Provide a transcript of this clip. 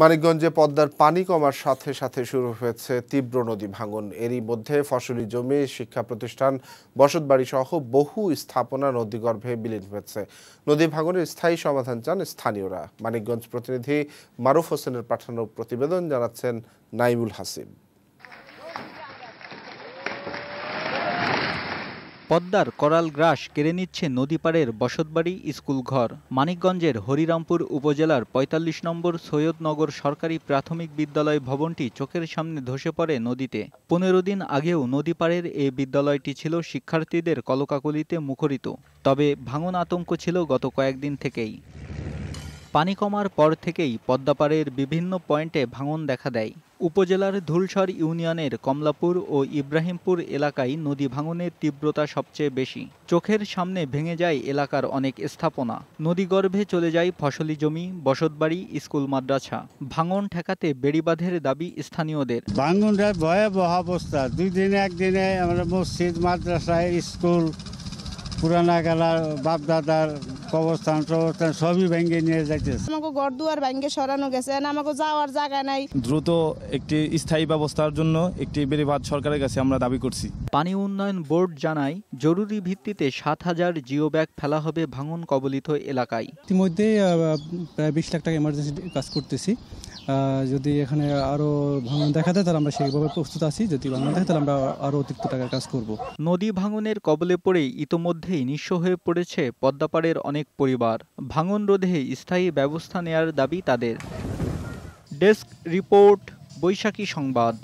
মানিকগঞ্জে পদ্মার পানি কমার সাথে সাথে শুরু হয়েছে তীব্র নদী ভাঙন এরই মধ্যে ফসলি জমি শিক্ষা প্রতিষ্ঠান বসতবাড়ি সহ বহু স্থাপনা নদীগর্ভে বিলীন হয়েছে নদী ভাঙনের স্থায়ী সমাধান চান স্থানীয়রা মানিকগঞ্জ প্রতিনিধি মারুফ হোসেনের পাঠানো প্রতিবেদন জানাচ্ছেন নাইমুল হাসিম পদ্মার করাল গ্রাস কেড়ে নিচ্ছে নদীপাড়ের বসতবাড়ি ঘর মানিকগঞ্জের হরিরামপুর উপজেলার ৪৫ নম্বর সৈয়দনগর সরকারি প্রাথমিক বিদ্যালয় ভবনটি চোখের সামনে ধসে পড়ে নদীতে পনেরো দিন আগেও নদীপাড়ের এই বিদ্যালয়টি ছিল শিক্ষার্থীদের কলকাকলিতে মুখরিত তবে ভাঙন আতঙ্ক ছিল গত কয়েকদিন থেকেই পানি কমার পর থেকেই পদ্মাপাড়ের বিভিন্ন পয়েন্টে ভাঙন দেখা দেয় উপজেলার ধুলসর ইউনিয়নের কমলাপুর ও ইব্রাহিমপুর এলাকায় নদী ভাঙনের তীব্রতা সবচেয়ে বেশি চোখের সামনে ভেঙে যায় এলাকার অনেক স্থাপনা নদীগর্ভে চলে যায় ফসলি জমি বসতবাড়ি স্কুল মাদ্রাসা ভাঙন ঠেকাতে বেড়িবাঁধের দাবি স্থানীয়দের ভাঙনটা ভয়াবহ অবস্থা দুই দিনে একদিনে আমরা মসজিদ মাদ্রাসায় স্কুল পুরানা গেলার বাপদাদার কবরস্থান টবরস্থান সবই ভেঙে নিয়ে যাইতেছে আমাকে গড় দুয়ার ভেঙে সরানো গেছে আমাকে যাওয়ার জায়গা নাই দ্রুত একটি স্থায়ী ব্যবস্থার জন্য একটি বেড়িবাদ সরকারের কাছে আমরা দাবি করছি পানি উন্নয়ন বোর্ড জানায় জরুরি ভিত্তিতে সাত হাজার জিও ব্যাগ ফেলা হবে ভাঙন কবলিত এলাকায় ইতিমধ্যে প্রায় বিশ লাখ টাকা এমার্জেন্সি কাজ করতেছি যদি এখানে আরও ভাঙন দেখা দেয় তাহলে আমরা সেইভাবে প্রস্তুত আছি যদি ভাঙন দেখা তাহলে আমরা আরও অতিরিক্ত টাকার কাজ করব নদী ভাঙনের কবলে পড়ে ইতোমধ্যেই নিঃস্ব হয়ে পড়েছে পদ্মাপাড়ের অনেক অনেক পরিবার ভাঙন রোধে স্থায়ী ব্যবস্থা নেয়ার দাবি তাদের ডেস্ক রিপোর্ট বৈশাখী সংবাদ